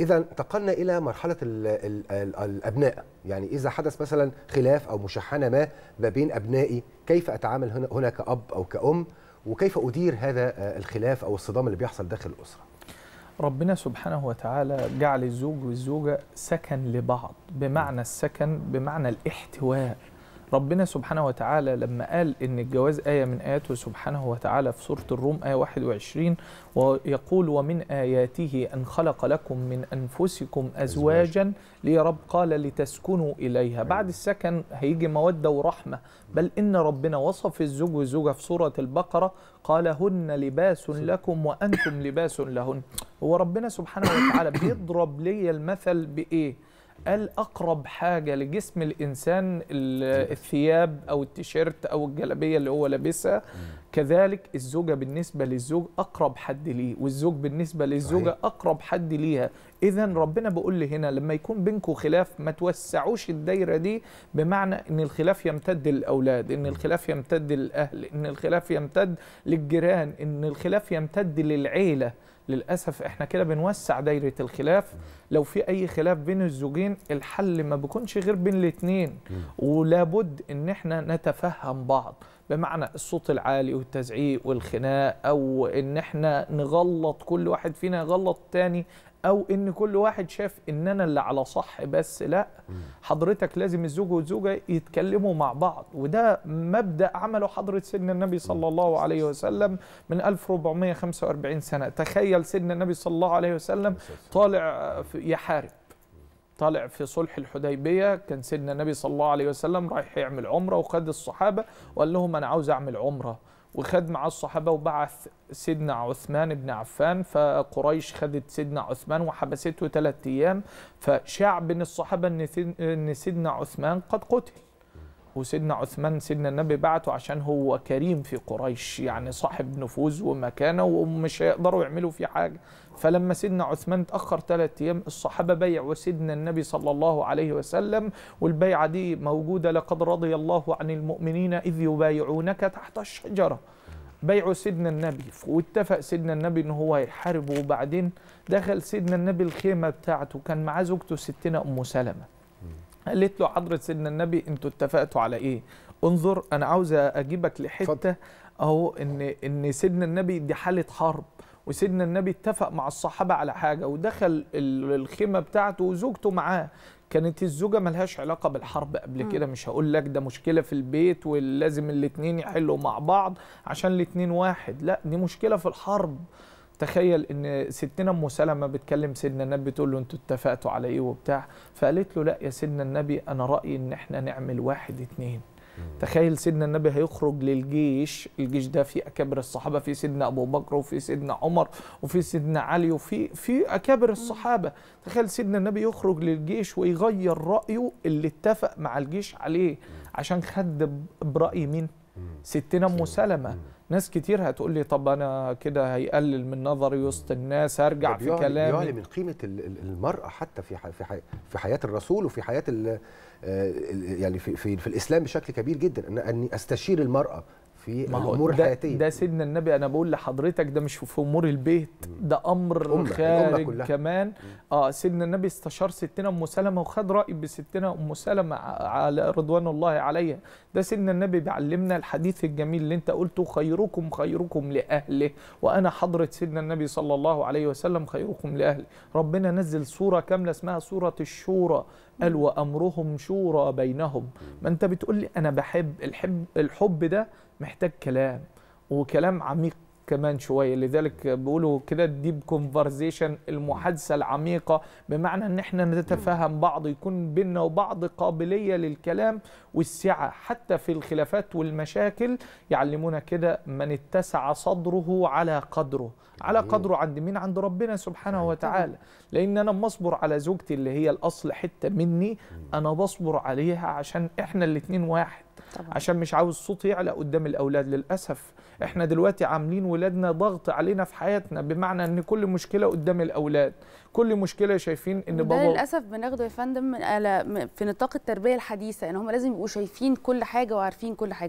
اذا انتقلنا الى مرحله الـ الـ الـ الابناء يعني اذا حدث مثلا خلاف او مشحنه ما ما بين ابنائي كيف اتعامل هنا, هنا كاب او كام وكيف ادير هذا آه، الخلاف او الصدام اللي بيحصل داخل الاسره ربنا سبحانه وتعالى جعل الزوج والزوجه سكن لبعض بمعنى السكن بمعنى الاحتواء ربنا سبحانه وتعالى لما قال ان الجواز آية من آياته سبحانه وتعالى في سورة الروم آية 21 ويقول ومن آياته أن خلق لكم من أنفسكم أزواجا رب قال لتسكنوا إليها أيوة. بعد السكن هيجي مودة ورحمة بل إن ربنا وصف الزوج والزوجة في سورة البقرة قال هن لباس لكم وأنتم لباس لهن هو ربنا سبحانه وتعالى بيضرب لي المثل بإيه قال اقرب حاجه لجسم الانسان أيوة. الثياب او التيشيرت او الجلابيه اللي هو لابسها كذلك الزوجة بالنسبة للزوج أقرب حد ليه والزوج بالنسبة للزوجة صحيح. أقرب حد ليها إذا ربنا بيقول لي هنا لما يكون بينكم خلاف ما توسعوش الدايرة دي بمعنى إن الخلاف يمتد للأولاد إن الخلاف يمتد للأهل إن الخلاف يمتد للجيران إن الخلاف يمتد للعيلة للأسف إحنا كده بنوسع دايرة الخلاف لو في أي خلاف بين الزوجين الحل ما بيكونش غير بين الاتنين ولابد إن إحنا نتفهم بعض بمعنى الصوت العالي والتزعيق والخناق او ان احنا نغلط كل واحد فينا يغلط تاني او ان كل واحد شاف ان انا اللي على صح بس لا حضرتك لازم الزوج والزوجه يتكلموا مع بعض وده مبدا عمله حضره سيدنا النبي صلى الله عليه وسلم من 1445 سنه تخيل سيدنا النبي صلى الله عليه وسلم طالع يحارب طالع في صلح الحديبيه كان سيدنا النبي صلى الله عليه وسلم رايح يعمل عمره وخد الصحابه وقال لهم انا عاوز اعمل عمره وخد معاه الصحابه وبعث سيدنا عثمان بن عفان فقريش خدت سيدنا عثمان وحبسته ثلاثة ايام فشاع بين الصحابه ان سيدنا عثمان قد قتل وسيدنا عثمان سيدنا النبي بعته عشان هو كريم في قريش يعني صاحب نفوذ ومكانه ومش هيقدروا يعملوا فيه حاجه فلما سيدنا عثمان تاخر ثلاث ايام الصحابه بيعوا سيدنا النبي صلى الله عليه وسلم والبيعه دي موجوده لقد رضي الله عن المؤمنين اذ يبايعونك تحت الشجره بيعوا سيدنا النبي واتفق سيدنا النبي ان هو هيحارب وبعدين دخل سيدنا النبي الخيمه بتاعته كان معاه زوجته ستنا ام سلمه قالت له حضرة سيدنا النبي انتوا اتفقتوا على ايه انظر انا عاوز اجيبك لحتة اهو ان ان سيدنا النبي دي حالة حرب وسيدنا النبي اتفق مع الصحابة على حاجة ودخل الخيمة بتاعته وزوجته معاه كانت الزوجة ملهاش علاقة بالحرب قبل كده مش هقول لك ده مشكلة في البيت ولازم الاثنين يحلوا مع بعض عشان الاثنين واحد لا دي مشكلة في الحرب تخيل ان ستنا ام سلمه بتكلم سيدنا النبي بتقول له انتوا اتفقتوا على ايه وبتاع فقالت له لا يا سيدنا النبي انا رايي ان احنا نعمل واحد اتنين تخيل سيدنا النبي هيخرج للجيش الجيش ده فيه اكابر الصحابه في سيدنا ابو بكر وفي سيدنا عمر وفي سيدنا علي وفي في اكابر الصحابه تخيل سيدنا النبي يخرج للجيش ويغير رايه اللي اتفق مع الجيش عليه عشان خد براي مين ستنا ام سلمه ناس كتير هتقول لي طب انا كده هيقلل من نظري وسط الناس هرجع في كلامي يعني من قيمه المراه حتى في في في حياه الرسول وفي حياه آه، يعني في, في في الاسلام بشكل كبير جدا اني استشير المراه في امور حياتيه ده سيدنا النبي انا بقول لحضرتك ده مش في امور البيت ده امر أمة. خارج أمة كمان اه سيدنا النبي استشار ستنا ام سلمه وخد راي بستنا ام سلمه على رضوان الله عليها ده سيدنا النبي بيعلمنا الحديث الجميل اللي انت قلته خيركم خيركم لاهله وانا حضره سيدنا النبي صلى الله عليه وسلم خيركم لاهله ربنا نزل سوره كامله اسمها سوره الشورى قال وامرهم شورى بينهم ما انت بتقول لي انا بحب الحب الحب ده محتاج كلام وكلام عميق كمان شويه لذلك بيقولوا كده الديب كونفرزيشن المحادثه العميقه بمعنى ان احنا نتفهم بعض يكون بيننا وبعض قابليه للكلام والسعه حتى في الخلافات والمشاكل يعلمونا كده من اتسع صدره على قدره على قدره عند مين عند ربنا سبحانه أيوة. وتعالى لان انا مصبر على زوجتي اللي هي الاصل حته مني انا بصبر عليها عشان احنا الاثنين واحد طبعا. عشان مش عاوز صوتي يعلى قدام الاولاد للاسف احنا دلوقتي عاملين ولادنا ضغط علينا في حياتنا بمعنى ان كل مشكله قدام الاولاد كل مشكله شايفين ان بابا للاسف بناخده يا فندم آه، في نطاق التربيه الحديثه ان يعني هم لازم يبقوا شايفين كل حاجه وعارفين كل حاجه